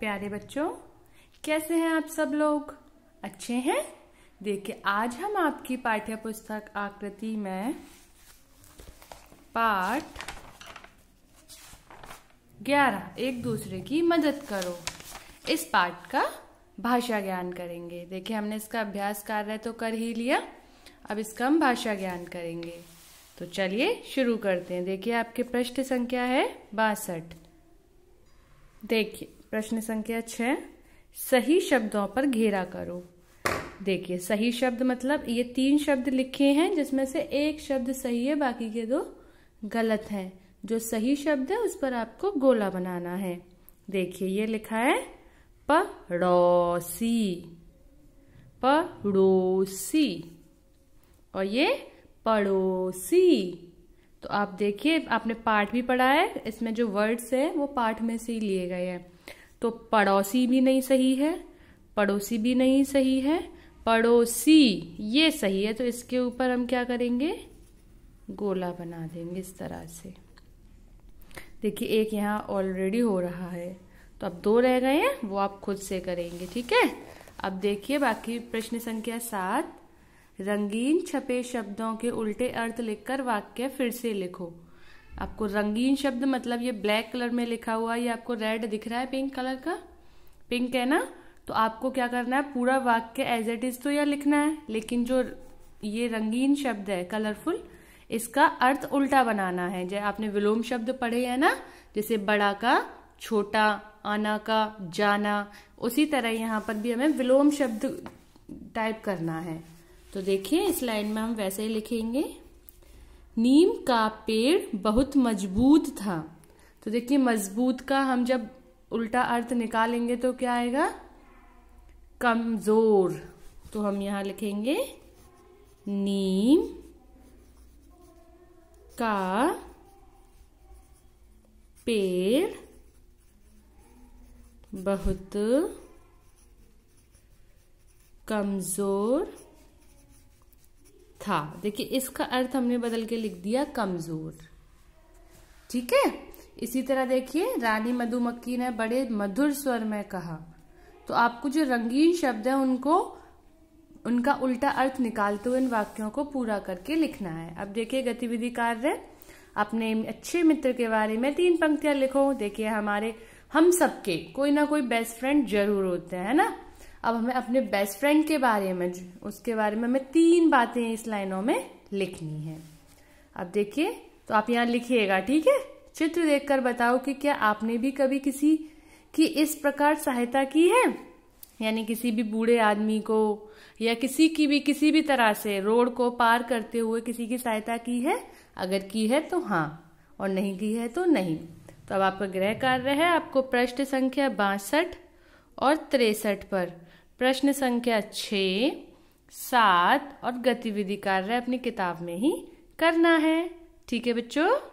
प्यारे बच्चों कैसे हैं आप सब लोग अच्छे हैं देखिए आज हम आपकी पाठ्य पुस्तक आकृति में पाठ ग्यारह एक दूसरे की मदद करो इस पाठ का भाषा ज्ञान करेंगे देखिए हमने इसका अभ्यास कार्य तो कर ही लिया अब इसका हम भाषा ज्ञान करेंगे तो चलिए शुरू करते हैं देखिए आपके पृष्ठ संख्या है बासठ देखिए प्रश्न संख्या छ सही शब्दों पर घेरा करो देखिए सही शब्द मतलब ये तीन शब्द लिखे हैं जिसमें से एक शब्द सही है बाकी के दो गलत हैं जो सही शब्द है उस पर आपको गोला बनाना है देखिए ये लिखा है पड़ोसी पड़ोसी और ये पड़ोसी तो आप देखिए आपने पाठ भी पढ़ा है इसमें जो वर्ड्स है वो पाठ में से ही लिए गए हैं तो पड़ोसी भी नहीं सही है पड़ोसी भी नहीं सही है पड़ोसी ये सही है तो इसके ऊपर हम क्या करेंगे गोला बना देंगे इस तरह से देखिए एक यहाँ ऑलरेडी हो रहा है तो अब दो रह गए हैं वो आप खुद से करेंगे ठीक है अब देखिए बाकी प्रश्न संख्या सात रंगीन छपे शब्दों के उल्टे अर्थ लिखकर वाक्य फिर से लिखो आपको रंगीन शब्द मतलब ये ब्लैक कलर में लिखा हुआ ये आपको रेड दिख रहा है पिंक कलर का पिंक है ना तो आपको क्या करना है पूरा वाक्य एज इट इज तो यह लिखना है लेकिन जो ये रंगीन शब्द है कलरफुल इसका अर्थ उल्टा बनाना है जैसे आपने विलोम शब्द पढ़े है ना जैसे बड़ा का छोटा आना का जाना उसी तरह यहाँ पर भी हमें विलोम शब्द टाइप करना है तो देखिए इस लाइन में हम वैसे ही लिखेंगे नीम का पेड़ बहुत मजबूत था तो देखिए मजबूत का हम जब उल्टा अर्थ निकालेंगे तो क्या आएगा कमजोर तो हम यहां लिखेंगे नीम का पेड़ बहुत कमजोर था देखिए इसका अर्थ हमने बदल के लिख दिया कमजोर ठीक है इसी तरह देखिए रानी मधुमक्खी ने बड़े मधुर स्वर में कहा तो आपको जो रंगीन शब्द है उनको उनका उल्टा अर्थ निकालते हुए इन वाक्यों को पूरा करके लिखना है अब देखिए गतिविधि कार्य अपने अच्छे मित्र के बारे में तीन पंक्तियां लिखो देखिए हमारे हम सबके कोई ना कोई बेस्ट फ्रेंड जरूर होते हैं ना अब हमें अपने बेस्ट फ्रेंड के बारे में उसके बारे में हमें तीन बातें इस लाइनों में लिखनी है अब देखिए तो आप यहाँ लिखिएगा ठीक है चित्र देखकर बताओ कि क्या आपने भी कभी किसी की इस प्रकार सहायता की है यानी किसी भी बूढ़े आदमी को या किसी की भी किसी भी तरह से रोड को पार करते हुए किसी की सहायता की है अगर की है तो हाँ और नहीं की है तो नहीं तो अब आपका गृह कार्य है आपको प्रश्न संख्या बासठ और तिरसठ पर प्रश्न संख्या छ सात और गतिविधि कार्य अपनी किताब में ही करना है ठीक है बच्चों